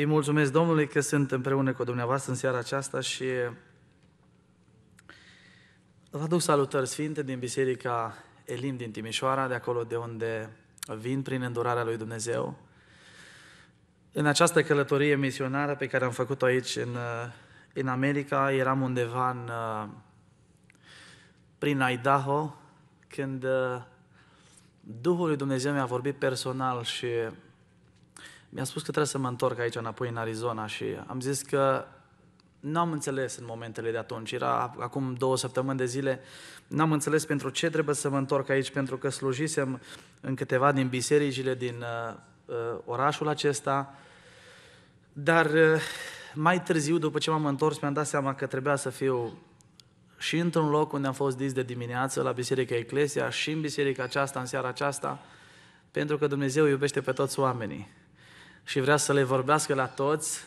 Îi mulțumesc Domnului că sunt împreună cu dumneavoastră în seara aceasta și vă aduc salutări sfinte din Biserica Elim din Timișoara, de acolo de unde vin prin îndurarea lui Dumnezeu. În această călătorie misionară pe care am făcut-o aici în, în America, eram undeva în, prin Idaho, când Duhul lui Dumnezeu mi-a vorbit personal și mi-a spus că trebuie să mă întorc aici înapoi în Arizona și am zis că n-am înțeles în momentele de atunci, era acum două săptămâni de zile, n-am înțeles pentru ce trebuie să mă întorc aici, pentru că slujisem în câteva din bisericile din uh, uh, orașul acesta, dar uh, mai târziu, după ce m-am întors, mi-am dat seama că trebuia să fiu și într-un loc unde am fost dis de dimineață, la Biserica Eclesia, și în biserica aceasta, în seara aceasta, pentru că Dumnezeu iubește pe toți oamenii și vrea să le vorbească la toți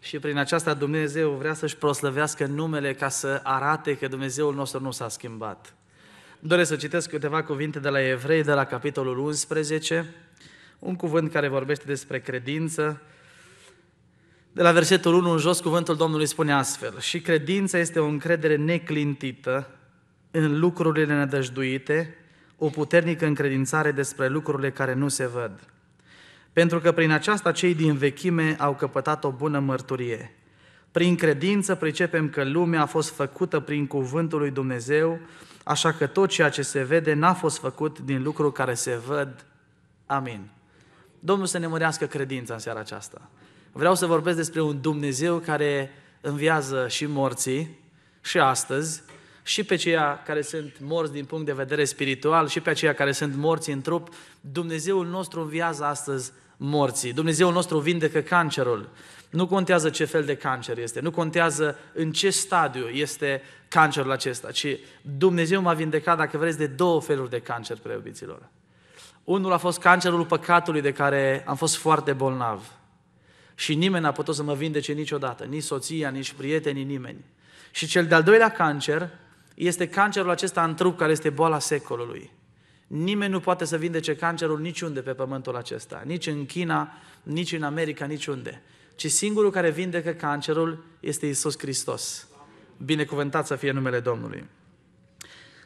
și prin aceasta Dumnezeu vrea să-și proslăvească numele ca să arate că Dumnezeul nostru nu s-a schimbat. Doresc să citesc câteva cuvinte de la Evrei, de la capitolul 11, un cuvânt care vorbește despre credință. De la versetul 1 în jos, cuvântul Domnului spune astfel, și credința este o încredere neclintită în lucrurile nedăjduite, o puternică încredințare despre lucrurile care nu se văd pentru că prin aceasta cei din vechime au căpătat o bună mărturie. Prin credință pricepem că lumea a fost făcută prin cuvântul lui Dumnezeu, așa că tot ceea ce se vede n-a fost făcut din lucruri care se văd. Amin. Domnul să ne mărească credința în seara aceasta. Vreau să vorbesc despre un Dumnezeu care înviază și morții, și astăzi, și pe ceea care sunt morți din punct de vedere spiritual, și pe aceia care sunt morți în trup, Dumnezeul nostru înviază astăzi morții. Dumnezeul nostru vindecă cancerul. Nu contează ce fel de cancer este, nu contează în ce stadiu este cancerul acesta, ci Dumnezeu m-a vindecat, dacă vreți, de două feluri de cancer, preubiților. Unul a fost cancerul păcatului de care am fost foarte bolnav. Și nimeni n-a putut să mă vindece niciodată, nici soția, nici prietenii, nimeni. Și cel de-al doilea cancer este cancerul acesta în trup, care este boala secolului. Nimeni nu poate să vindece cancerul niciunde pe pământul acesta, nici în China, nici în America, niciunde. Ci singurul care vindecă cancerul este Isus Hristos. Binecuvântat să fie numele Domnului.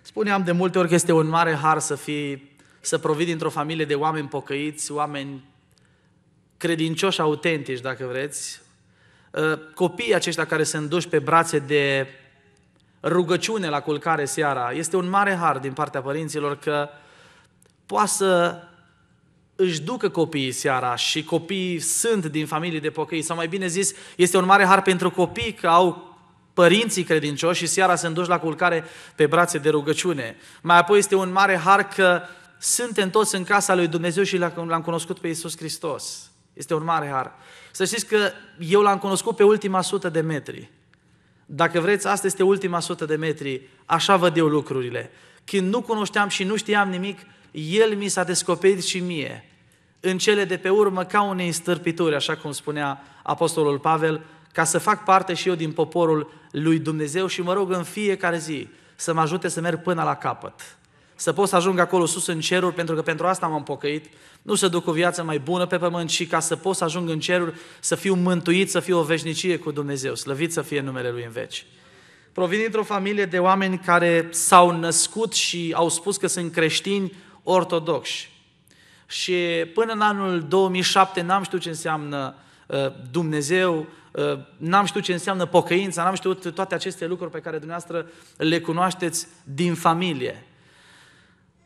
Spuneam de multe ori că este un mare har să fii, să provii dintr-o familie de oameni pocăiți, oameni credincioși, autentici, dacă vreți, ă, copiii aceștia care se înduși pe brațe de rugăciune la culcare seara, este un mare har din partea părinților că poate să își ducă copiii seara și copiii sunt din familii de pocăi, sau mai bine zis, este un mare har pentru copii că au părinții credincioși și seara sunt duși la culcare pe brațe de rugăciune. Mai apoi este un mare har că suntem toți în casa lui Dumnezeu și l-am cunoscut pe Iisus Hristos. Este un mare har. Să știți că eu l-am cunoscut pe ultima sută de metri. Dacă vreți, asta este ultima sută de metri. Așa văd eu lucrurile. Când nu cunoșteam și nu știam nimic, el mi s-a descoperit și mie în cele de pe urmă ca unei stârpituri, așa cum spunea Apostolul Pavel, ca să fac parte și eu din poporul lui Dumnezeu și mă rog în fiecare zi să mă ajute să merg până la capăt. Să pot să ajung acolo sus în cerul, pentru că pentru asta m-am pocăit, nu să duc o viață mai bună pe pământ, ci ca să pot să ajung în cerul să fiu mântuit, să fiu o veșnicie cu Dumnezeu, slăvit să fie numele Lui în veci. Provin dintr-o familie de oameni care s-au născut și au spus că sunt creștini ortodoxi. Și până în anul 2007 n-am știut ce înseamnă uh, Dumnezeu, uh, n-am știut ce înseamnă pocăința, n-am știut toate aceste lucruri pe care dumneavoastră le cunoașteți din familie.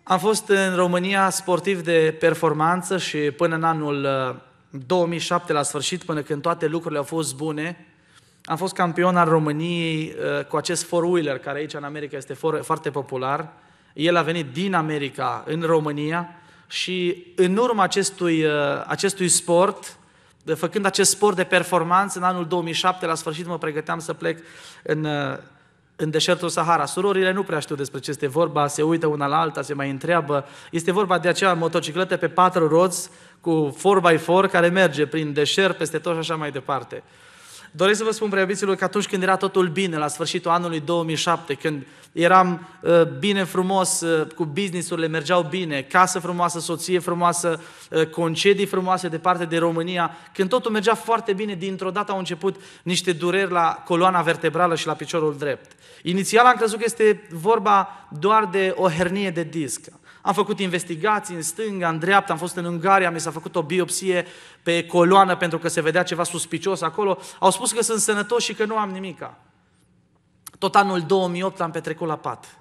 Am fost în România sportiv de performanță și până în anul 2007, uh, la sfârșit, până când toate lucrurile au fost bune, am fost campion al României uh, cu acest four-wheeler, care aici în America este foarte popular, el a venit din America în România și în urma acestui, uh, acestui sport, făcând acest sport de performanță, în anul 2007, la sfârșit mă pregăteam să plec în, uh, în deșertul Sahara. Surorile nu prea știu despre ce este vorba, se uită una la alta, se mai întreabă. Este vorba de acea motocicletă pe patru roți cu 4x4 care merge prin deșert, peste tot și așa mai departe. Uh, Doresc să vă spun, preobiților, că atunci când era totul bine, la sfârșitul anului 2007, când eram uh, bine frumos, uh, cu businessurile mergeau bine, casă frumoasă, soție frumoasă, uh, concedii frumoase parte de România, când totul mergea foarte bine, dintr-o dată au început niște dureri la coloana vertebrală și la piciorul drept. Inițial am crezut că este vorba doar de o hernie de disc. Am făcut investigații în stânga, în dreapta, am fost în Ungaria, mi s-a făcut o biopsie pe coloană pentru că se vedea ceva suspicios acolo. Au spus că sunt sănătos și că nu am nimica. Tot anul 2008 am petrecut la pat,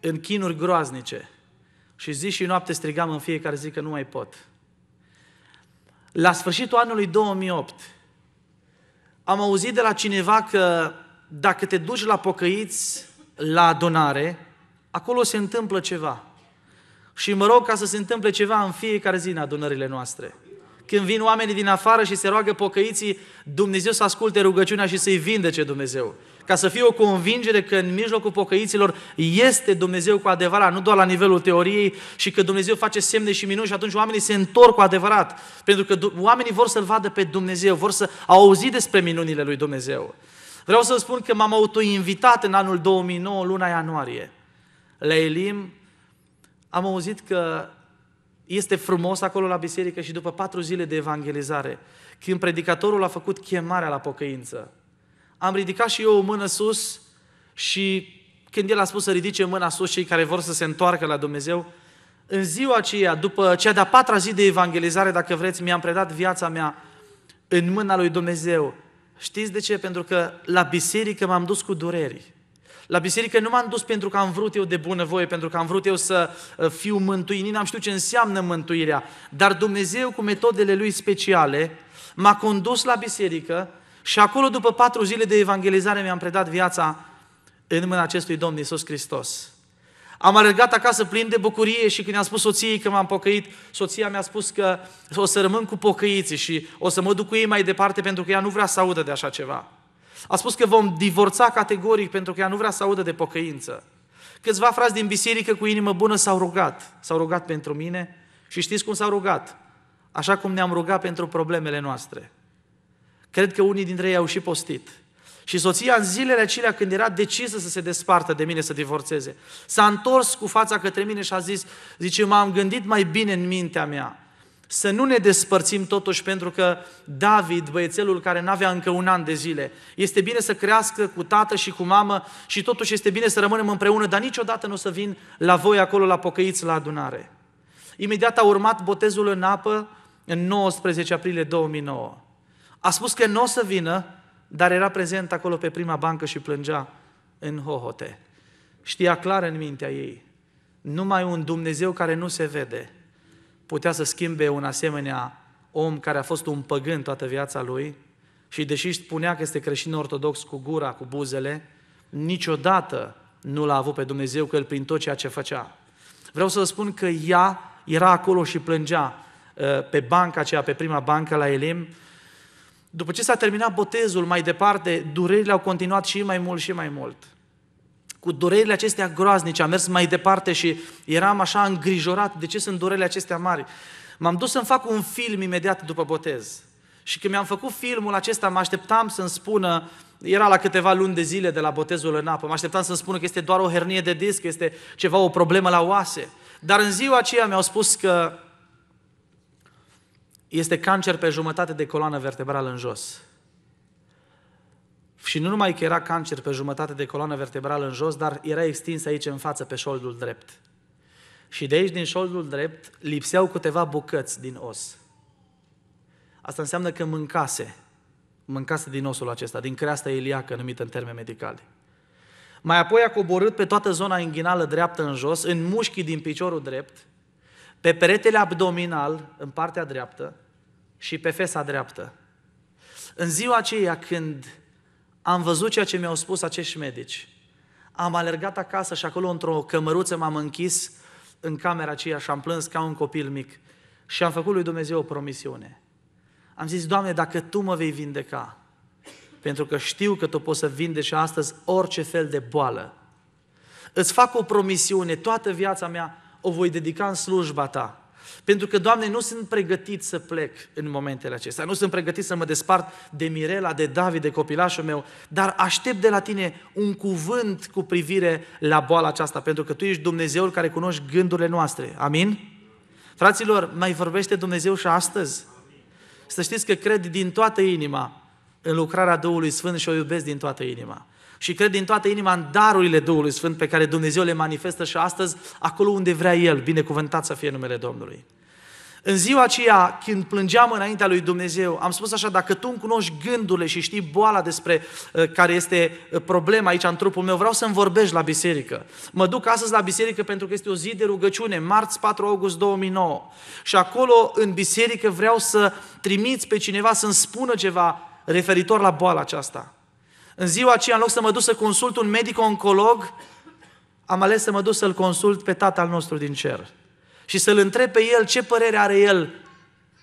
în chinuri groaznice. Și zi și noapte strigam în fiecare zi că nu mai pot. La sfârșitul anului 2008 am auzit de la cineva că dacă te duci la pocăiți, la adunare, acolo se întâmplă ceva. Și mă rog ca să se întâmple ceva în fiecare zi în adunările noastre. Când vin oamenii din afară și se roagă pocăiții, Dumnezeu să asculte rugăciunea și să-i vindece Dumnezeu. Ca să fie o convingere că în mijlocul pocăiților este Dumnezeu cu adevărat, nu doar la nivelul teoriei și că Dumnezeu face semne și minuni și atunci oamenii se întorc cu adevărat. Pentru că oamenii vor să-L vadă pe Dumnezeu, vor să auzi despre minunile lui Dumnezeu. Vreau să spun că m-am autoinvitat în anul 2009, luna ianuarie, la Elim, am auzit că este frumos acolo la biserică și după patru zile de evangelizare, când predicatorul a făcut chemarea la pocăință, am ridicat și eu o mână sus și când el a spus să ridice mâna sus cei care vor să se întoarcă la Dumnezeu, în ziua aceea, după cea de-a patra zi de evangelizare, dacă vreți, mi-am predat viața mea în mâna lui Dumnezeu. Știți de ce? Pentru că la biserică m-am dus cu dureri. La biserică nu m-am dus pentru că am vrut eu de bunăvoie, pentru că am vrut eu să uh, fiu mântuit, n-am știut ce înseamnă mântuirea, dar Dumnezeu cu metodele Lui speciale m-a condus la biserică și acolo după patru zile de evangelizare mi-am predat viața în mâna acestui Domn Iisus Hristos. Am alergat acasă plin de bucurie și când am spus soției că m-am pocăit, soția mi-a spus că o să rămân cu pocăiții și o să mă duc cu ei mai departe pentru că ea nu vrea să audă de așa ceva. A spus că vom divorța categoric pentru că ea nu vrea să audă de pocăință. Câțiva frați din biserică cu inimă bună s-au rugat. S-au rugat pentru mine și știți cum s-au rugat? Așa cum ne-am rugat pentru problemele noastre. Cred că unii dintre ei au și postit. Și soția în zilele acelea când era decisă să se despartă de mine, să divorțeze, s-a întors cu fața către mine și a zis, zice, m-am gândit mai bine în mintea mea. Să nu ne despărțim totuși pentru că David, băiețelul care n-avea încă un an de zile, este bine să crească cu tată și cu mamă și totuși este bine să rămânem împreună, dar niciodată nu o să vin la voi acolo la pocăiți la adunare. Imediat a urmat botezul în apă în 19 aprilie 2009. A spus că nu o să vină, dar era prezent acolo pe prima bancă și plângea în hohote. Știa clar în mintea ei, numai un Dumnezeu care nu se vede – putea să schimbe un asemenea om care a fost un păgân toată viața lui și deși spunea că este creștin ortodox cu gura, cu buzele, niciodată nu l-a avut pe Dumnezeu că el prin tot ceea ce făcea. Vreau să vă spun că ea era acolo și plângea uh, pe banca aceea, pe prima bancă la Elim. După ce s-a terminat botezul, mai departe, durerile au continuat și mai mult și mai mult cu durerile acestea groaznice, am mers mai departe și eram așa îngrijorat, de ce sunt durerile acestea mari? M-am dus să-mi fac un film imediat după botez. Și când mi-am făcut filmul acesta, mă așteptam să-mi spună, era la câteva luni de zile de la botezul în apă, mă așteptam să-mi spună că este doar o hernie de disc, că este ceva, o problemă la oase. Dar în ziua aceea mi-au spus că este cancer pe jumătate de coloană vertebrală în jos. Și nu numai că era cancer pe jumătate de coloană vertebrală în jos, dar era extins aici în față, pe șoldul drept. Și de aici, din șoldul drept, lipseau câteva bucăți din os. Asta înseamnă că mâncase, mâncase din osul acesta, din creasta iliacă, numită în termeni medicali. Mai apoi a coborât pe toată zona inghinală dreaptă în jos, în mușchii din piciorul drept, pe peretele abdominal, în partea dreaptă, și pe fesa dreaptă. În ziua aceea când am văzut ceea ce mi-au spus acești medici. Am alergat acasă și acolo într-o cămăruță m-am închis în camera aceea și am plâns ca un copil mic. Și am făcut lui Dumnezeu o promisiune. Am zis, Doamne, dacă Tu mă vei vindeca, pentru că știu că Tu poți să vindeci astăzi orice fel de boală, îți fac o promisiune, toată viața mea o voi dedica în slujba Ta. Pentru că, Doamne, nu sunt pregătit să plec în momentele acestea. Nu sunt pregătit să mă despart de Mirela, de David, de copilașul meu, dar aștept de la tine un cuvânt cu privire la boala aceasta, pentru că tu ești Dumnezeul care cunoști gândurile noastre. Amin? Fraților, mai vorbește Dumnezeu și astăzi. Să știți că cred din toată inima în lucrarea Duhului Sfânt și o iubesc din toată inima și cred din toată inima în darurile Duhului Sfânt pe care Dumnezeu le manifestă și astăzi acolo unde vrea El, binecuvântat să fie numele Domnului. În ziua aceea, când plângeam înaintea lui Dumnezeu, am spus așa, dacă tu îmi cunoști gândurile și știi boala despre uh, care este uh, problema aici în trupul meu, vreau să-mi vorbești la biserică. Mă duc astăzi la biserică pentru că este o zi de rugăciune, marți 4 august 2009. Și acolo, în biserică, vreau să trimiți pe cineva să-mi spună ceva referitor la boala aceasta. În ziua aceea, în loc să mă duc să consult un medic-oncolog, am ales să mă duc să-l consult pe Tatăl nostru din cer. Și să-l întreb pe el ce părere are el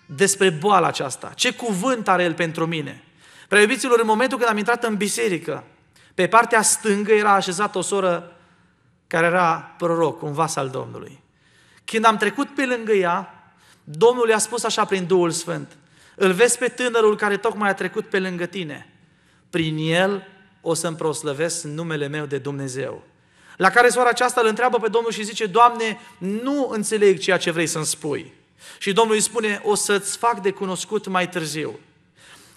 despre boala aceasta. Ce cuvânt are el pentru mine. Prea iubiților, în momentul când am intrat în biserică, pe partea stângă era așezată o soră care era proroc, un vas al Domnului. Când am trecut pe lângă ea, Domnul i-a spus așa prin Duhul Sfânt, îl vezi pe tânărul care tocmai a trecut pe lângă tine prin el o să-mi proslăvesc numele meu de Dumnezeu. La care soara aceasta îl întreabă pe Domnul și zice, Doamne, nu înțeleg ceea ce vrei să-mi spui. Și Domnul îi spune, o să-ți fac de cunoscut mai târziu.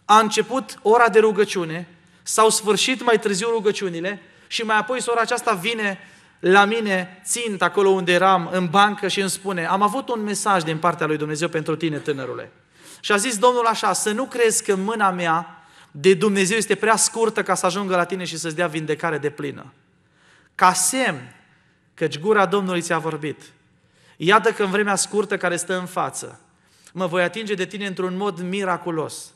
A început ora de rugăciune, s-au sfârșit mai târziu rugăciunile și mai apoi sora aceasta vine la mine, țint acolo unde eram, în bancă și îmi spune, am avut un mesaj din partea lui Dumnezeu pentru tine, tânărule. Și a zis Domnul așa, să nu crezi că mâna mea de Dumnezeu este prea scurtă ca să ajungă la tine și să-ți dea vindecare de plină. Ca semn, căci gura Domnului ți-a vorbit. Iată că în vremea scurtă care stă în față, mă voi atinge de tine într-un mod miraculos.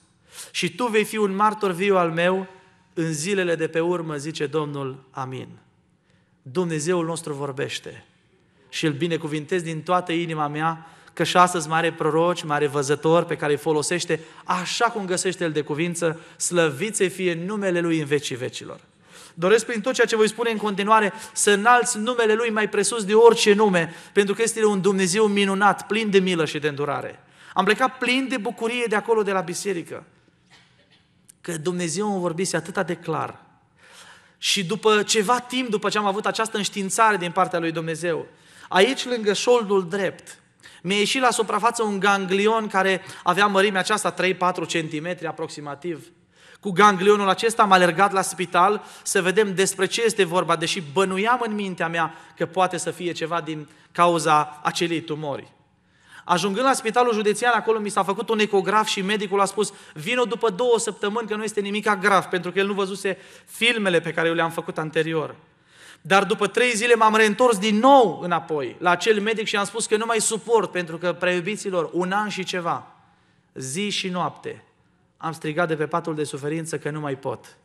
Și tu vei fi un martor viu al meu în zilele de pe urmă, zice Domnul. Amin. Dumnezeul nostru vorbește și îl binecuvintez din toată inima mea că și astăzi mare proroci, mare văzător pe care îi folosește așa cum găsește el de cuvință, slăvit să fie numele lui în vecii vecilor. Doresc prin tot ceea ce voi spune în continuare să înalți numele Lui mai presus de orice nume, pentru că este un Dumnezeu minunat, plin de milă și de îndurare. Am plecat plin de bucurie de acolo, de la biserică. Că Dumnezeu îmi vorbise atât de clar. Și după ceva timp, după ce am avut această înștiințare din partea lui Dumnezeu, aici lângă șoldul drept, mi-a ieșit la suprafață un ganglion care avea mărimea aceasta 3-4 cm aproximativ. Cu ganglionul acesta am alergat la spital să vedem despre ce este vorba, deși bănuiam în mintea mea că poate să fie ceva din cauza acelei tumori. Ajungând la spitalul județean, acolo mi s-a făcut un ecograf și medicul a spus vină după două săptămâni că nu este nimic grav, pentru că el nu văzuse filmele pe care eu le-am făcut anterior. Dar după trei zile m-am reîntors din nou înapoi la acel medic și am spus că nu mai suport, pentru că, preiubiților, un an și ceva, zi și noapte, am strigat de pe patul de suferință că nu mai pot.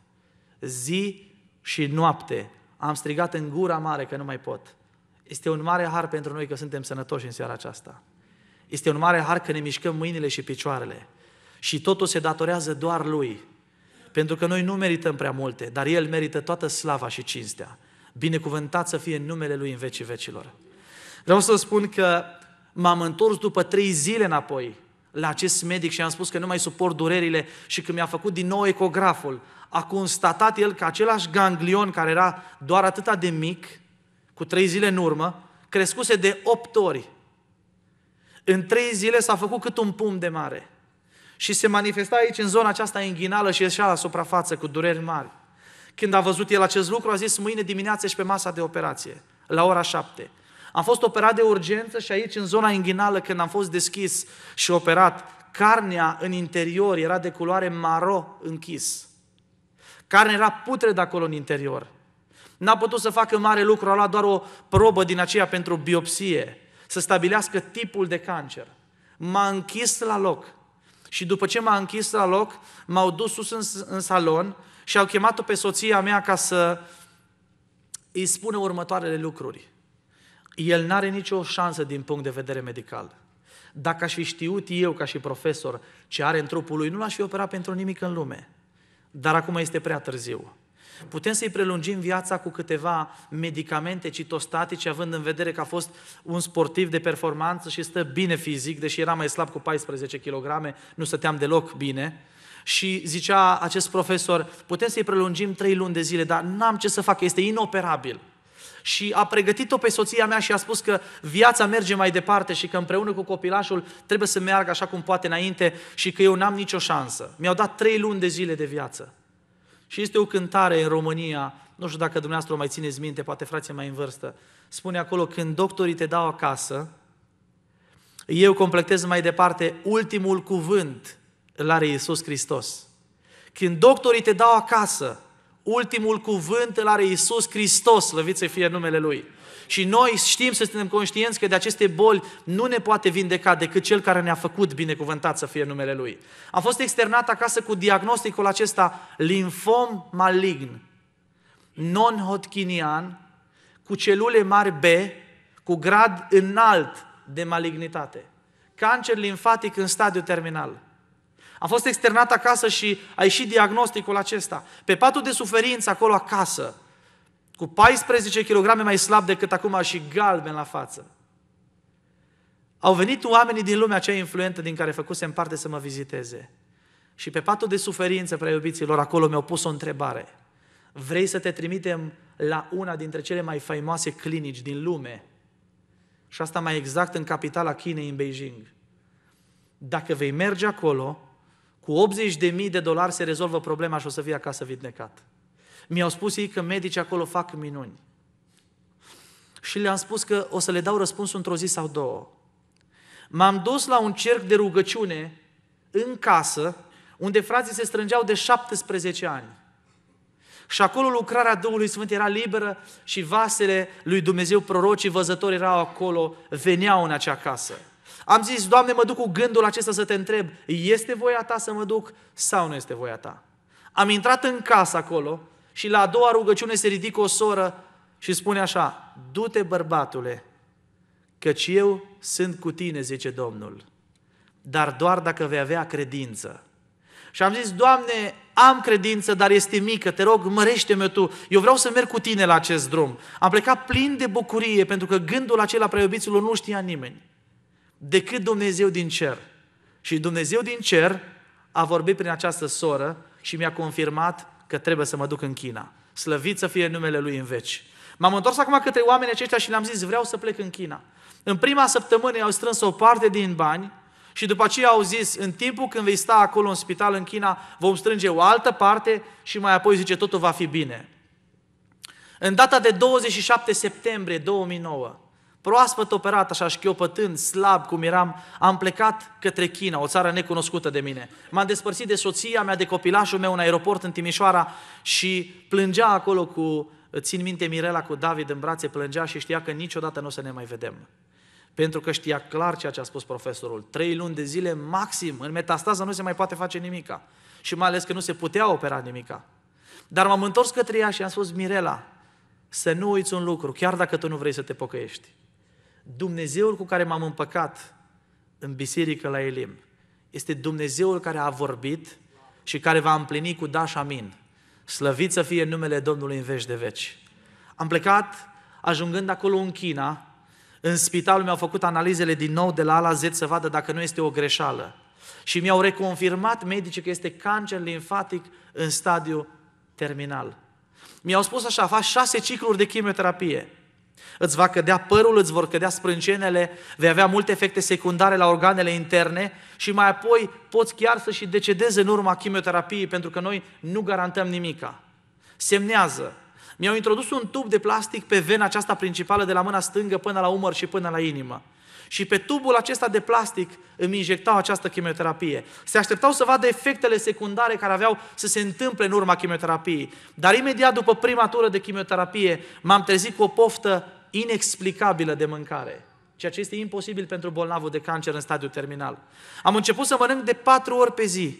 Zi și noapte am strigat în gura mare că nu mai pot. Este un mare har pentru noi că suntem sănătoși în seara aceasta. Este un mare har că ne mișcăm mâinile și picioarele. Și totul se datorează doar Lui. Pentru că noi nu merităm prea multe, dar El merită toată slava și cinstea binecuvântat să fie în numele Lui în vecii vecilor. Vreau să spun că m-am întors după trei zile înapoi la acest medic și am spus că nu mai suport durerile și că mi-a făcut din nou ecograful, a constatat el că același ganglion care era doar atâta de mic, cu trei zile în urmă, crescuse de opt ori. În trei zile s-a făcut cât un pumn de mare. Și se manifesta aici, în zona aceasta inghinală și ieșea la suprafață cu dureri mari. Când a văzut el acest lucru, a zis, mâine dimineață ești pe masa de operație, la ora șapte. Am fost operat de urgență și aici, în zona inghinală, când am fost deschis și operat, carnea în interior era de culoare maro închis. Carnea era putredă acolo în interior. N-a putut să facă mare lucru, a luat doar o probă din aceea pentru biopsie, să stabilească tipul de cancer. M-a închis la loc. Și după ce m-a închis la loc, m-au dus sus în, în salon și au chemat-o pe soția mea ca să îi spună următoarele lucruri. El nu are nicio șansă din punct de vedere medical. Dacă aș fi știut eu, ca și profesor, ce are în trupul lui, nu l-aș fi operat pentru nimic în lume. Dar acum este prea târziu. Putem să-i prelungim viața cu câteva medicamente citostatice, având în vedere că a fost un sportiv de performanță și stă bine fizic, deși era mai slab cu 14 kg, nu stăteam deloc bine și zicea acest profesor, putem să-i prelungim trei luni de zile, dar n-am ce să fac, este inoperabil. Și a pregătit-o pe soția mea și a spus că viața merge mai departe și că împreună cu copilașul trebuie să meargă așa cum poate înainte și că eu n-am nicio șansă. Mi-au dat trei luni de zile de viață. Și este o cântare în România, nu știu dacă dumneavoastră o mai țineți minte, poate frații mai în vârstă, spune acolo, când doctorii te dau acasă, eu completez mai departe ultimul cuvânt îl are Iisus Hristos. Când doctorii te dau acasă, ultimul cuvânt îl are Iisus Hristos, slăvit să fie numele Lui. Și noi știm să suntem conștienți că de aceste boli nu ne poate vindeca decât Cel care ne-a făcut binecuvântat să fie numele Lui. Am fost externat acasă cu diagnosticul acesta, linfom malign, non hotkinian cu celule mari B, cu grad înalt de malignitate. Cancer limfatic în stadiu terminal. A fost externat acasă și a ieșit diagnosticul acesta. Pe patul de suferință, acolo acasă, cu 14 kg mai slab decât acum și galben la față. Au venit oamenii din lumea aceea influentă din care făcusem parte să mă viziteze. Și pe patul de suferință, prea iubiților, acolo mi-au pus o întrebare. Vrei să te trimitem la una dintre cele mai faimoase clinici din lume? Și asta mai exact în capitala Chinei, în Beijing. Dacă vei merge acolo, cu 80.000 de de dolari se rezolvă problema și o să fie acasă vindecat. Mi-au spus ei că medicii acolo fac minuni. Și le-am spus că o să le dau răspuns într-o zi sau două. M-am dus la un cerc de rugăciune în casă, unde frații se strângeau de 17 ani. Și acolo lucrarea Duhului Sfânt era liberă și vasele lui Dumnezeu, prorocii, văzători erau acolo, veneau în acea casă. Am zis, Doamne, mă duc cu gândul acesta să te întreb, este voia ta să mă duc sau nu este voia ta? Am intrat în casă acolo și la a doua rugăciune se ridică o soră și spune așa, du-te bărbatule, căci eu sunt cu tine, zice Domnul, dar doar dacă vei avea credință. Și am zis, Doamne, am credință, dar este mică, te rog, mărește-mă Tu. Eu vreau să merg cu Tine la acest drum. Am plecat plin de bucurie, pentru că gândul acela, preiubiților, nu știa nimeni decât Dumnezeu din cer. Și Dumnezeu din cer a vorbit prin această soră și mi-a confirmat că trebuie să mă duc în China. Slăvit să fie numele Lui în veci. M-am întors acum către oamenii aceștia și le-am zis, vreau să plec în China. În prima săptămână au strâns o parte din bani și după aceea au zis, în timpul când vei sta acolo în spital în China, vom strânge o altă parte și mai apoi zice, totul va fi bine. În data de 27 septembrie 2009, proaspăt operat, așa șchiopătând, slab cum eram, am plecat către China, o țară necunoscută de mine. M-am despărțit de soția mea, de copilașul meu în aeroport în Timișoara și plângea acolo cu, țin minte Mirela cu David în brațe, plângea și știa că niciodată nu o să ne mai vedem. Pentru că știa clar ceea ce a spus profesorul. Trei luni de zile maxim, în metastază nu se mai poate face nimica. Și mai ales că nu se putea opera nimica. Dar m-am întors către ea și am spus, Mirela, să nu uiți un lucru, chiar dacă tu nu vrei să te pocăiești. Dumnezeul cu care m-am împăcat în biserică la Elim este Dumnezeul care a vorbit și care va împlini cu da și amin. Slăvit să fie numele Domnului în veci de veci. Am plecat ajungând acolo în China, în spital mi-au făcut analizele din nou de la A la Z să vadă dacă nu este o greșeală. Și mi-au reconfirmat medicii că este cancer limfatic în stadiu terminal. Mi-au spus așa, faci șase cicluri de chimioterapie. Îți va cădea părul, îți vor cădea sprâncenele, vei avea multe efecte secundare la organele interne și mai apoi poți chiar să și decedezi în urma chimioterapiei, pentru că noi nu garantăm nimica. Semnează. Mi-au introdus un tub de plastic pe vena aceasta principală de la mâna stângă până la umăr și până la inimă. Și pe tubul acesta de plastic îmi injectau această chimioterapie. Se așteptau să vadă efectele secundare care aveau să se întâmple în urma chimioterapiei. Dar imediat după prima tură de chimioterapie m-am trezit cu o poftă inexplicabilă de mâncare ceea ce este imposibil pentru bolnavul de cancer în stadiu terminal. Am început să mănânc de patru ori pe zi.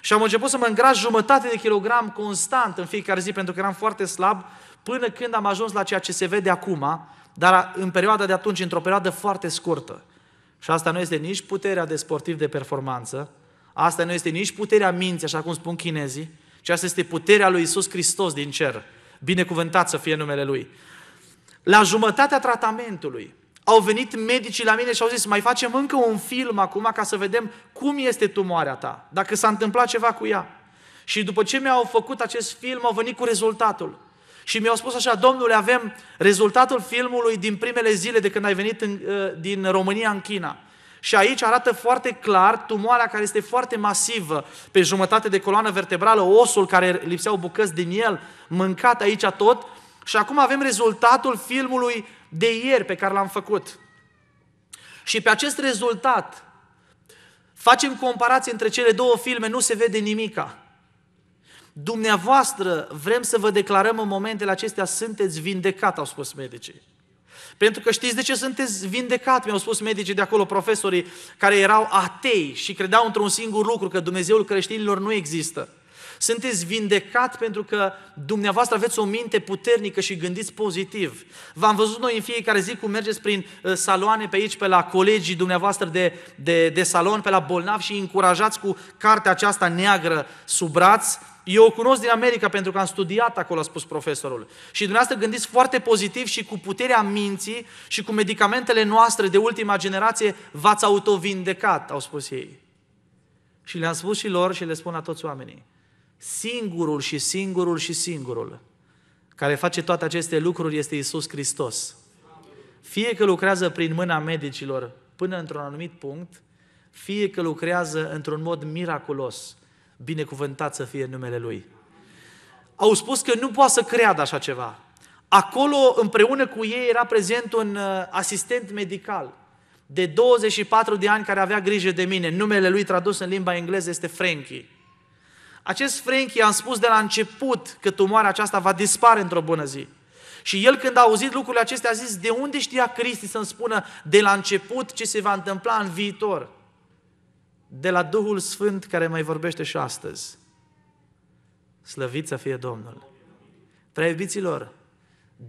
Și am început să mă îngraș jumătate de kilogram constant în fiecare zi, pentru că eram foarte slab, până când am ajuns la ceea ce se vede acum, dar în perioada de atunci, într-o perioadă foarte scurtă. Și asta nu este nici puterea de sportiv de performanță, asta nu este nici puterea minții, așa cum spun chinezii, ci asta este puterea lui Isus Hristos din cer. Binecuvântat să fie numele Lui. La jumătatea tratamentului, au venit medicii la mine și au zis, mai facem încă un film acum ca să vedem cum este tumoarea ta, dacă s-a întâmplat ceva cu ea. Și după ce mi-au făcut acest film, au venit cu rezultatul. Și mi-au spus așa, domnule, avem rezultatul filmului din primele zile de când ai venit în, ă, din România în China. Și aici arată foarte clar tumoarea care este foarte masivă pe jumătate de coloană vertebrală, osul care lipseau bucăți din el, mâncat aici tot. Și acum avem rezultatul filmului de ieri pe care l-am făcut. Și pe acest rezultat facem comparație între cele două filme, nu se vede nimica. Dumneavoastră vrem să vă declarăm în momentele acestea, sunteți vindecat, au spus medicii. Pentru că știți de ce sunteți vindecat, mi-au spus medicii de acolo, profesorii care erau atei și credeau într-un singur lucru, că Dumnezeul creștinilor nu există. Sunteți vindecat pentru că dumneavoastră aveți o minte puternică și gândiți pozitiv. V-am văzut noi în fiecare zi cum mergeți prin uh, saloane pe aici, pe la colegii dumneavoastră de, de, de salon, pe la bolnavi și încurajați cu cartea aceasta neagră sub braț, eu o cunosc din America pentru că am studiat acolo, a spus profesorul. Și dumneavoastră gândiți foarte pozitiv și cu puterea minții și cu medicamentele noastre de ultima generație v-ați autovindecat, au spus ei. Și le-am spus și lor și le spun la toți oamenii. Singurul și singurul și singurul care face toate aceste lucruri este Isus Hristos. Fie că lucrează prin mâna medicilor până într-un anumit punct, fie că lucrează într-un mod miraculos Binecuvântat să fie numele Lui. Au spus că nu poate să creadă așa ceva. Acolo, împreună cu ei, era prezent un uh, asistent medical de 24 de ani care avea grijă de mine. Numele lui tradus în limba engleză este Frankie. Acest Frankie am spus de la început că tumoarea aceasta va dispare într-o bună zi. Și el când a auzit lucrurile acestea a zis, de unde știa Cristi să-mi spună de la început ce se va întâmpla în viitor? de la Duhul Sfânt care mai vorbește și astăzi. Slăvit să fie Domnul! Prea iubiților,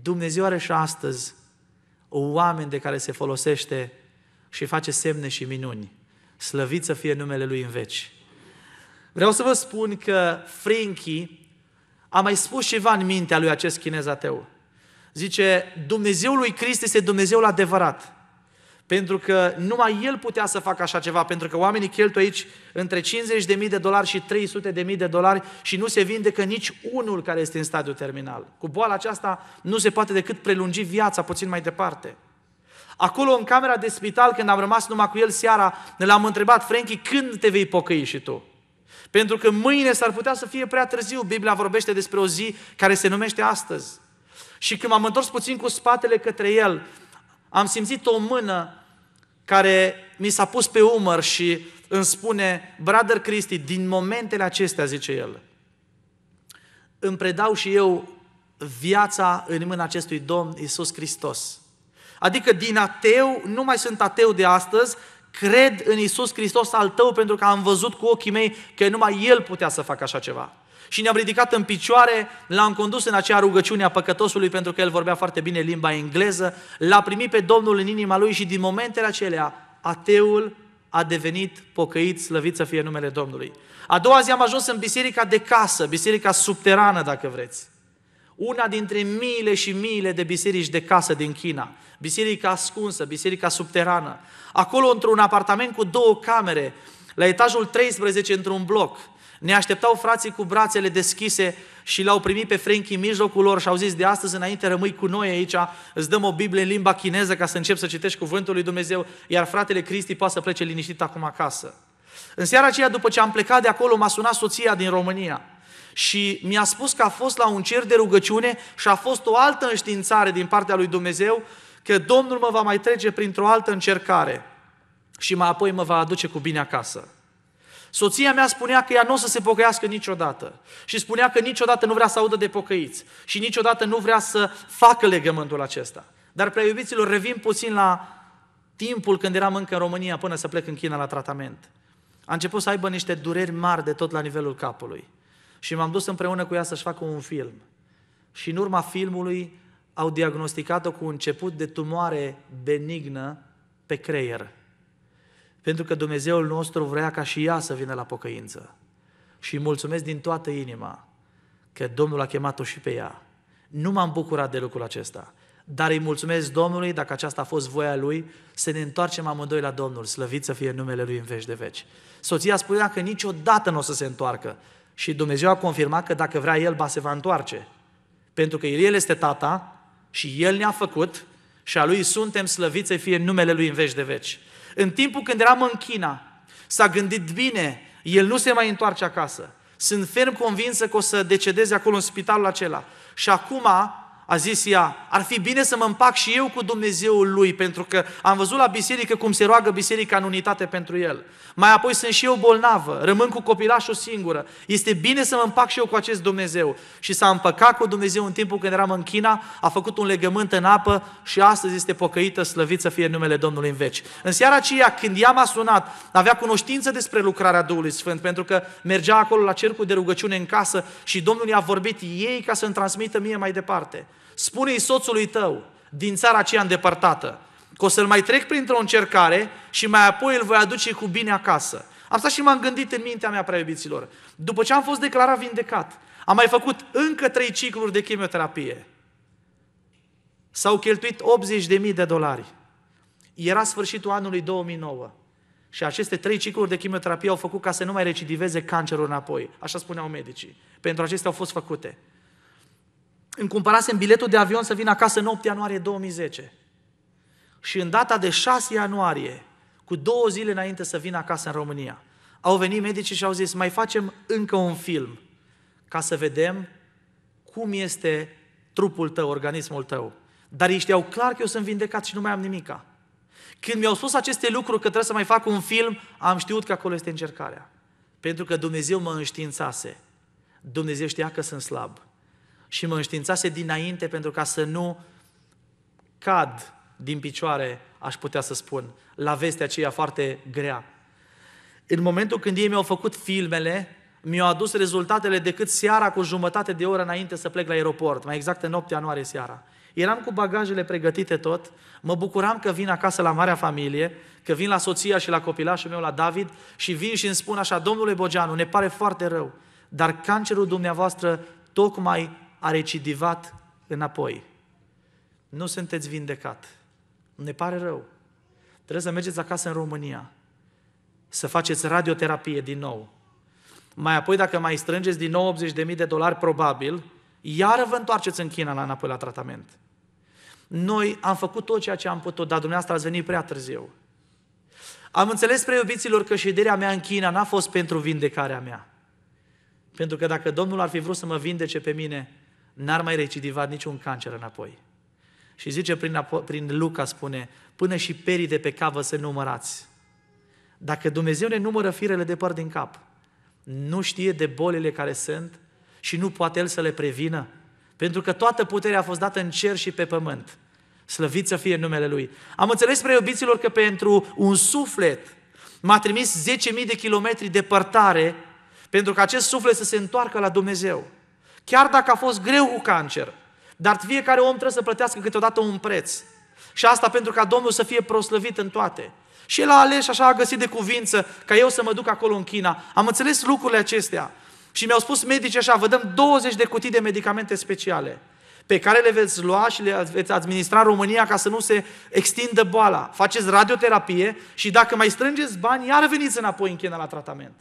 Dumnezeu are și astăzi oameni de care se folosește și face semne și minuni. Slăvit să fie numele Lui în veci. Vreau să vă spun că Frinchi a mai spus ceva în mintea lui acest chinez ateu. Zice, Dumnezeul lui Crist este Dumnezeul adevărat. Pentru că numai el putea să facă așa ceva, pentru că oamenii cheltuie aici între 50.000 de dolari și 300.000 de dolari și nu se vindecă nici unul care este în stadiu terminal. Cu boala aceasta nu se poate decât prelungi viața puțin mai departe. Acolo, în camera de spital, când am rămas numai cu el seara, ne l-am întrebat, Frankie, când te vei pocăi și tu? Pentru că mâine s-ar putea să fie prea târziu. Biblia vorbește despre o zi care se numește astăzi. Și când m-am întors puțin cu spatele către el, am simțit o mână care mi s-a pus pe umăr și îmi spune, brother Cristi, din momentele acestea, zice el, îmi predau și eu viața în mâna acestui Domn Isus Hristos. Adică din ateu, nu mai sunt ateu de astăzi, cred în Isus Hristos al tău pentru că am văzut cu ochii mei că numai El putea să facă așa ceva și ne-am ridicat în picioare, l-am condus în acea rugăciune a păcătosului pentru că el vorbea foarte bine limba engleză, l-a primit pe Domnul în inima lui și din momentele acelea ateul a devenit pocăit, slăvit să fie numele Domnului. A doua zi am ajuns în biserica de casă, biserica subterană dacă vreți. Una dintre miile și miile de biserici de casă din China. Biserica ascunsă, biserica subterană. Acolo într-un apartament cu două camere, la etajul 13 într-un bloc. Ne așteptau frații cu brațele deschise și l-au primit pe Frenchi în mijlocul lor și au zis de astăzi înainte rămâi cu noi aici, îți dăm o Biblie în limba chineză ca să începi să citești cuvântul lui Dumnezeu, iar fratele Cristi poate să plece liniștit acum acasă. În seara aceea, după ce am plecat de acolo, m-a sunat soția din România și mi-a spus că a fost la un cer de rugăciune și a fost o altă înștiințare din partea lui Dumnezeu că Domnul mă va mai trece printr-o altă încercare și mai apoi mă va aduce cu bine acasă. Soția mea spunea că ea nu o să se pocăiască niciodată. Și spunea că niciodată nu vrea să audă de pocăiți. Și niciodată nu vrea să facă legământul acesta. Dar, prea iubiților, revin puțin la timpul când eram încă în România până să plec în China la tratament. A început să aibă niște dureri mari de tot la nivelul capului. Și m-am dus împreună cu ea să-și facă un film. Și în urma filmului au diagnosticat-o cu început de tumoare benignă pe creier. Pentru că Dumnezeul nostru vrea ca și ea să vină la pocăință. Și îi mulțumesc din toată inima că Domnul a chemat-o și pe ea. Nu m-am bucurat de lucrul acesta, dar îi mulțumesc Domnului, dacă aceasta a fost voia Lui, să ne întoarcem amândoi la Domnul, slăvit să fie numele Lui în veci de veci. Soția spunea că niciodată nu o să se întoarcă și Dumnezeu a confirmat că dacă vrea El, ba se va întoarce. Pentru că El este Tata și El ne-a făcut și a Lui suntem slăviți să fie numele Lui în veci de veci. În timpul când eram în China, s-a gândit bine, el nu se mai întoarce acasă. Sunt ferm convinsă că o să decedeze acolo în spitalul acela. Și acum a zis ea, ar fi bine să mă împac și eu cu Dumnezeul lui, pentru că am văzut la biserică cum se roagă biserica în unitate pentru el. Mai apoi sunt și eu bolnavă, rămân cu copilașul singură. Este bine să mă împac și eu cu acest Dumnezeu. Și s-a împăcat cu Dumnezeu în timpul când eram în China, a făcut un legământ în apă și astăzi este pocăită, slăvit să fie numele Domnului în veci. În seara aceea, când ea m-a sunat, avea cunoștință despre lucrarea Duhului Sfânt, pentru că mergea acolo la cercul de rugăciune în casă și Domnul i-a vorbit ei ca să-mi transmită mie mai departe. Spune-i soțului tău din țara aceea îndepărtată că o să-l mai trec printr-o încercare și mai apoi îl voi aduce cu bine acasă. Am stat și m-am gândit în mintea mea, prea iubiților. După ce am fost declarat vindecat, am mai făcut încă trei cicluri de chimioterapie. S-au cheltuit 80.000 de dolari. Era sfârșitul anului 2009. Și aceste trei cicluri de chimioterapie au făcut ca să nu mai recidiveze cancerul înapoi. Așa spuneau medicii. Pentru acestea au fost făcute îmi cumpărasem biletul de avion să vin acasă în 8 ianuarie 2010. Și în data de 6 ianuarie, cu două zile înainte să vin acasă în România, au venit medicii și au zis, mai facem încă un film ca să vedem cum este trupul tău, organismul tău. Dar ei știau clar că eu sunt vindecat și nu mai am nimica. Când mi-au spus aceste lucruri că trebuie să mai fac un film, am știut că acolo este încercarea. Pentru că Dumnezeu mă înștiințase. Dumnezeu știa că sunt slab și mă înștiințase dinainte pentru ca să nu cad din picioare, aș putea să spun, la vestea aceea foarte grea. În momentul când ei mi-au făcut filmele, mi-au adus rezultatele decât seara cu jumătate de oră înainte să plec la aeroport, mai exact în 8 ianuarie seara. Eram cu bagajele pregătite tot, mă bucuram că vin acasă la marea familie, că vin la soția și la copilașul meu, la David, și vin și îmi spun așa, domnule Bogeanu, ne pare foarte rău, dar cancerul dumneavoastră tocmai a recidivat înapoi. Nu sunteți vindecat. Ne pare rău. Trebuie să mergeți acasă în România. Să faceți radioterapie din nou. Mai apoi, dacă mai strângeți din nou 80.000 de dolari, probabil, iar vă întoarceți în China la înapoi la tratament. Noi am făcut tot ceea ce am putut, dar dumneavoastră ați venit prea târziu. Am înțeles, preiubiților, că șederea mea în China n-a fost pentru vindecarea mea. Pentru că dacă Domnul ar fi vrut să mă vindece pe mine, n-ar mai recidiva niciun cancer înapoi. Și zice prin, prin Luca, spune, până și perii de pe cavă să numărați. Dacă Dumnezeu ne numără firele de păr din cap, nu știe de bolile care sunt și nu poate El să le prevină, pentru că toată puterea a fost dată în cer și pe pământ. Slăvit să fie numele Lui. Am înțeles, preiubiților, că pentru un suflet m-a trimis 10.000 de kilometri departare pentru că acest suflet să se întoarcă la Dumnezeu. Chiar dacă a fost greu cu cancer, dar fiecare om trebuie să plătească câteodată un preț. Și asta pentru ca Domnul să fie proslăvit în toate. Și el a ales așa a găsit de cuvință ca eu să mă duc acolo în China. Am înțeles lucrurile acestea. Și mi-au spus medici așa, vă dăm 20 de cutii de medicamente speciale pe care le veți lua și le veți administra în România ca să nu se extindă boala. Faceți radioterapie și dacă mai strângeți bani, iar veniți înapoi în China la tratament.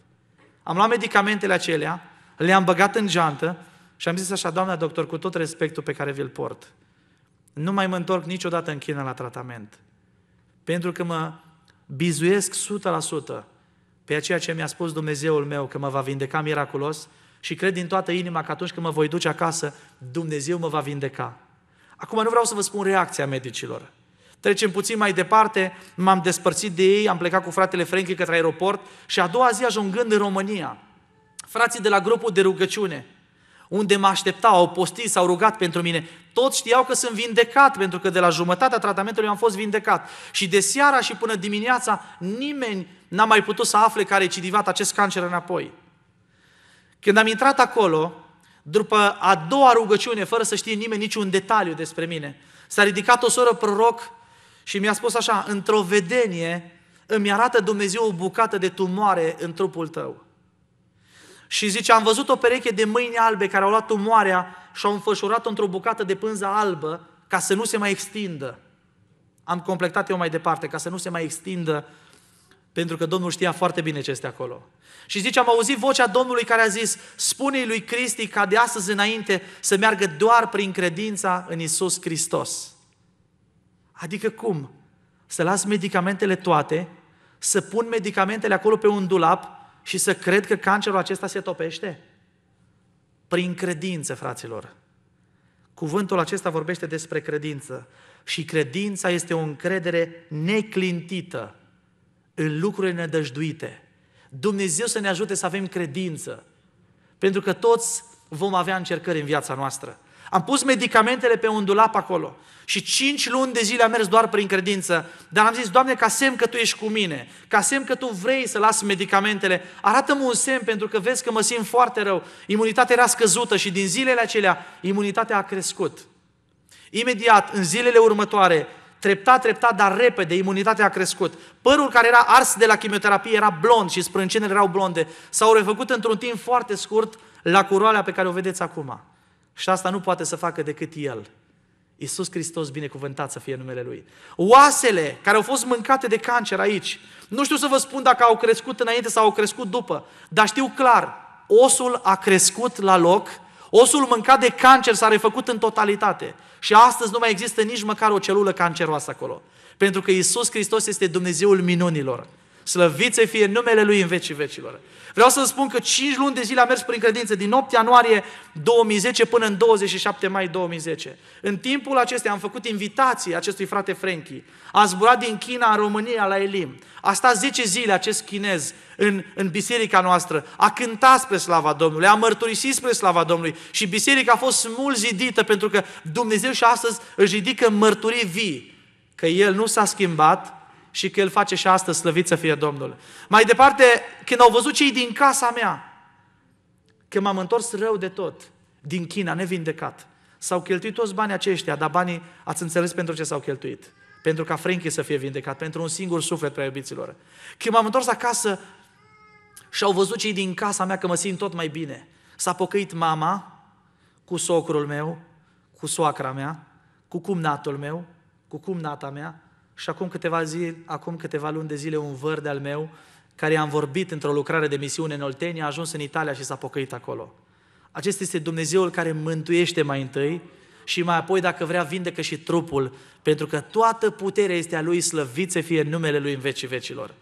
Am luat medicamentele acelea, le-am băgat în geantă și am zis așa, doamna doctor, cu tot respectul pe care vi-l port, nu mai mă întorc niciodată în China la tratament. Pentru că mă bizuiesc 100% pe ceea ce mi-a spus Dumnezeul meu că mă va vindeca miraculos și cred din toată inima că atunci când mă voi duce acasă, Dumnezeu mă va vindeca. Acum nu vreau să vă spun reacția medicilor. Trecem puțin mai departe, m-am despărțit de ei, am plecat cu fratele Frenchi către aeroport și a doua zi ajungând în România, frații de la grupul de rugăciune, unde mă așteptau, au postit, s-au rugat pentru mine. Toți știau că sunt vindecat, pentru că de la jumătatea tratamentului am fost vindecat. Și de seara și până dimineața nimeni n-a mai putut să afle care e cidivat acest cancer înapoi. Când am intrat acolo, după a doua rugăciune, fără să știe nimeni niciun detaliu despre mine, s-a ridicat o soră proroc și mi-a spus așa, într-o vedenie îmi arată Dumnezeu o bucată de tumoare în trupul tău. Și zice, am văzut o pereche de mâini albe care au luat tumoarea și au înfășurat-o într-o bucată de pânză albă ca să nu se mai extindă. Am completat eu mai departe, ca să nu se mai extindă, pentru că Domnul știa foarte bine ce este acolo. Și zice, am auzit vocea Domnului care a zis, spune lui Cristi ca de astăzi înainte să meargă doar prin credința în Isus Hristos. Adică cum? Să las medicamentele toate, să pun medicamentele acolo pe un dulap și să cred că cancerul acesta se topește? Prin credință, fraților. Cuvântul acesta vorbește despre credință. Și credința este o încredere neclintită în lucrurile nedăjduite. Dumnezeu să ne ajute să avem credință. Pentru că toți vom avea încercări în viața noastră. Am pus medicamentele pe un dulap acolo. Și cinci luni de zile am mers doar prin credință, dar am zis, Doamne, ca semn că Tu ești cu mine, ca semn că Tu vrei să las medicamentele, arată-mă un semn pentru că vezi că mă simt foarte rău. Imunitatea era scăzută și din zilele acelea imunitatea a crescut. Imediat, în zilele următoare, treptat, treptat, dar repede, imunitatea a crescut. Părul care era ars de la chimioterapie era blond și sprâncenele erau blonde. S-au refăcut într-un timp foarte scurt la curoalea pe care o vedeți acum. Și asta nu poate să facă decât El. Iisus Hristos, binecuvântat să fie numele Lui. Oasele care au fost mâncate de cancer aici, nu știu să vă spun dacă au crescut înainte sau au crescut după, dar știu clar, osul a crescut la loc, osul mâncat de cancer s-a refăcut în totalitate și astăzi nu mai există nici măcar o celulă canceroasă acolo. Pentru că Iisus Hristos este Dumnezeul minunilor. Slăvit să fie numele Lui în vecii vecilor. Vreau să spun că 5 luni de zile am mers prin credință, din 8 ianuarie 2010 până în 27 mai 2010. În timpul acesta am făcut invitații acestui frate Frenchi. A zburat din China în România, la Elim. A stat 10 zile acest chinez în, în biserica noastră. A cântat spre slava Domnului, a mărturisit spre slava Domnului și biserica a fost mult zidită pentru că Dumnezeu și astăzi își ridică mărturii vii că El nu s-a schimbat, și că El face și astăzi, slăvit să fie Domnul. Mai departe, când au văzut cei din casa mea, că m-am întors rău de tot, din China, nevindecat, s-au cheltuit toți banii aceștia, dar banii ați înțeles pentru ce s-au cheltuit. Pentru ca Frenchie să fie vindecat, pentru un singur suflet, prea iubiților. Când m-am întors acasă și au văzut cei din casa mea că mă simt tot mai bine. S-a pocăit mama cu socrul meu, cu soacra mea, cu cumnatul meu, cu cumnata mea, și acum câteva, zi, acum câteva luni de zile un văr de-al meu, care am vorbit într-o lucrare de misiune în Oltenia, a ajuns în Italia și s-a pocăit acolo. Acesta este Dumnezeul care mântuiește mai întâi și mai apoi, dacă vrea, vindecă și trupul, pentru că toată puterea este a Lui, slăvit să fie în numele Lui în vecii vecilor.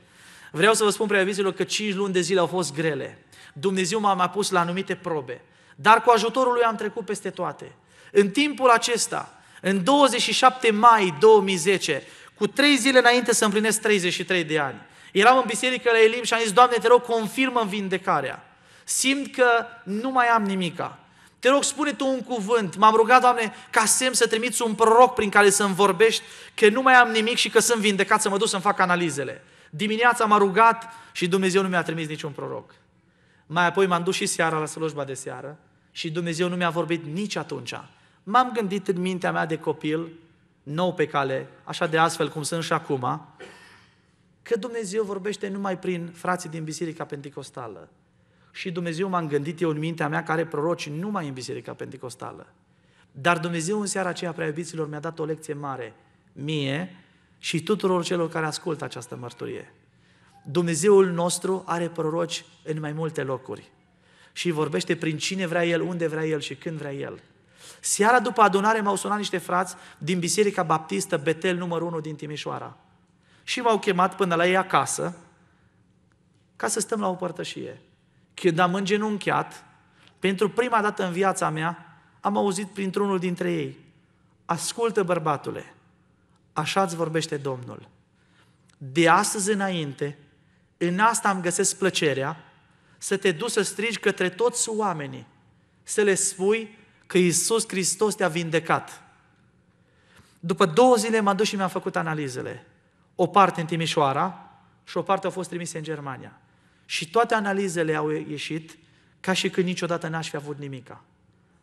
Vreau să vă spun, prea că cinci luni de zile au fost grele. Dumnezeu m-a mai pus la anumite probe, dar cu ajutorul Lui am trecut peste toate. În timpul acesta, în 27 mai 2010, cu trei zile înainte să împlinesc 33 de ani. Eram în biserică la Elim și am zis, Doamne, te rog, confirmă vindecarea. Simt că nu mai am nimica. Te rog, spune Tu un cuvânt. M-am rugat, Doamne, ca semn să trimiți un proroc prin care să-mi vorbești că nu mai am nimic și că sunt vindecat, să mă duc să-mi fac analizele. Dimineața m-a rugat și Dumnezeu nu mi-a trimis niciun proroc. Mai apoi m-am dus și seara la slujba de seară și Dumnezeu nu mi-a vorbit nici atunci. M-am gândit în mintea mea de copil nou pe cale, așa de astfel cum sunt și acum, că Dumnezeu vorbește numai prin frații din Biserica Pentecostală. Și Dumnezeu m-a gândit eu în mintea mea care proroci numai în Biserica Pentecostală. Dar Dumnezeu în seara aceea, prea iubiților, mi-a dat o lecție mare mie și tuturor celor care ascultă această mărturie. Dumnezeul nostru are proroci în mai multe locuri și vorbește prin cine vrea El, unde vrea El și când vrea El. Seara după adunare m-au sunat niște frați din Biserica Baptistă Betel numărul 1 din Timișoara. Și m-au chemat până la ei acasă ca să stăm la o părtășie. Când am îngenunchiat, pentru prima dată în viața mea, am auzit printr-unul dintre ei, ascultă bărbatule, așa îți vorbește Domnul. De astăzi înainte, în asta am găsesc plăcerea, să te duci să strigi către toți oamenii, să le spui că Iisus Hristos te-a vindecat. După două zile m-am dus și mi-am făcut analizele. O parte în Timișoara și o parte au fost trimise în Germania. Și toate analizele au ieșit ca și când niciodată n-aș fi avut nimica.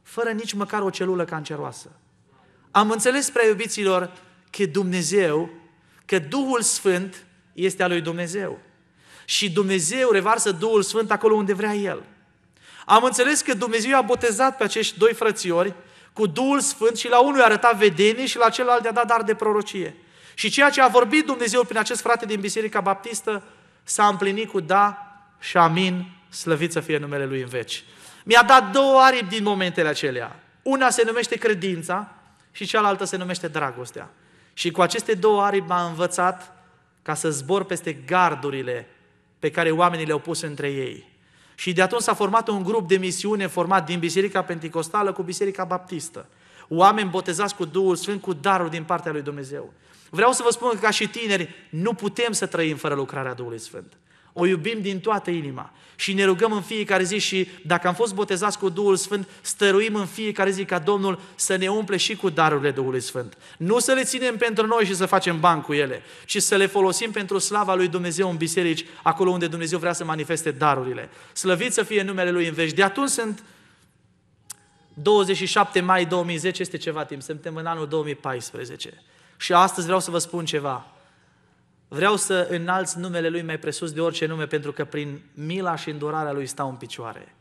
Fără nici măcar o celulă canceroasă. Am înțeles, prea iubiților, că Dumnezeu, că Duhul Sfânt este al lui Dumnezeu. Și Dumnezeu revarsă Duhul Sfânt acolo unde vrea El. Am înțeles că Dumnezeu a botezat pe acești doi frățiori cu Duhul Sfânt și la unul i-a arătat vedenie și la celălalt i-a dat dar de prorocie. Și ceea ce a vorbit Dumnezeu prin acest frate din Biserica Baptistă s-a împlinit cu da și amin, slăvit să fie numele Lui în veci. Mi-a dat două aripi din momentele acelea. Una se numește credința și cealaltă se numește dragostea. Și cu aceste două aripi m-a învățat ca să zbor peste gardurile pe care oamenii le-au pus între ei. Și de atunci s-a format un grup de misiune format din Biserica Pentecostală cu Biserica Baptistă. Oameni botezați cu Duhul Sfânt, cu darul din partea lui Dumnezeu. Vreau să vă spun că ca și tineri nu putem să trăim fără lucrarea Duhului Sfânt. O iubim din toată inima și ne rugăm în fiecare zi și dacă am fost botezați cu Duhul Sfânt, stăruim în fiecare zi ca Domnul să ne umple și cu darurile Duhului Sfânt. Nu să le ținem pentru noi și să facem bani cu ele, ci să le folosim pentru slava lui Dumnezeu în biserici, acolo unde Dumnezeu vrea să manifeste darurile. Slăvit să fie numele Lui în veci. De atunci sunt 27 mai 2010 este ceva timp, suntem în anul 2014. Și astăzi vreau să vă spun ceva. Vreau să înalți numele Lui mai presus de orice nume, pentru că prin mila și îndurarea Lui stau în picioare.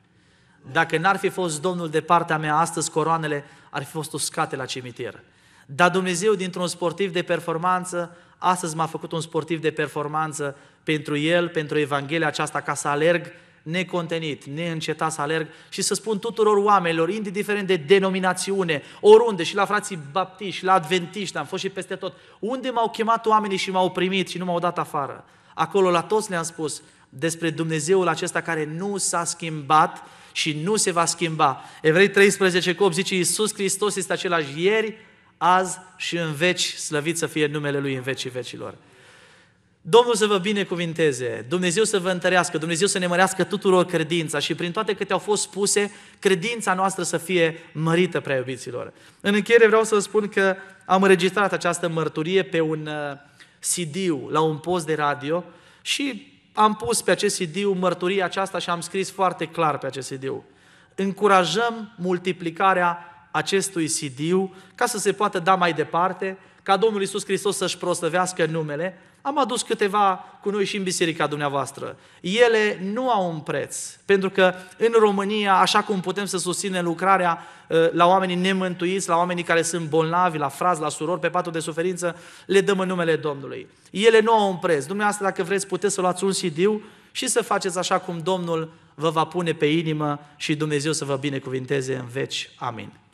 Dacă n-ar fi fost Domnul de partea mea astăzi, coroanele ar fi fost uscate la cimitir. Dar Dumnezeu, dintr-un sportiv de performanță, astăzi m-a făcut un sportiv de performanță pentru El, pentru Evanghelia aceasta, ca să alerg necontenit, neîncetat să alerg și să spun tuturor oamenilor, indiferent de denominațiune, oriunde, și la frații baptiști, și la adventiști, am fost și peste tot, unde m-au chemat oamenii și m-au primit și nu m-au dat afară. Acolo la toți le-am spus despre Dumnezeul acesta care nu s-a schimbat și nu se va schimba. Evrei 13 cu 8 zice, Iisus Hristos este același ieri, azi și în veci, slăvit să fie numele Lui în vecii vecilor. Domnul să vă binecuvinteze, Dumnezeu să vă întărească, Dumnezeu să ne mărească tuturor credința și prin toate câte au fost spuse, credința noastră să fie mărită, prea iubiților. În încheiere vreau să vă spun că am înregistrat această mărturie pe un uh, cd la un post de radio și am pus pe acest cd mărturia aceasta și am scris foarte clar pe acest cd Încurajăm multiplicarea acestui cd ca să se poată da mai departe, ca Domnul Isus Hristos să-și prostăvească numele am adus câteva cu noi și în biserica dumneavoastră. Ele nu au un preț, pentru că în România, așa cum putem să susținem lucrarea uh, la oamenii nemântuiți, la oamenii care sunt bolnavi, la frați, la surori, pe patul de suferință, le dăm în numele Domnului. Ele nu au un preț. Dumneavoastră, dacă vreți, puteți să luați un cd și să faceți așa cum Domnul vă va pune pe inimă și Dumnezeu să vă binecuvinteze în veci. Amin.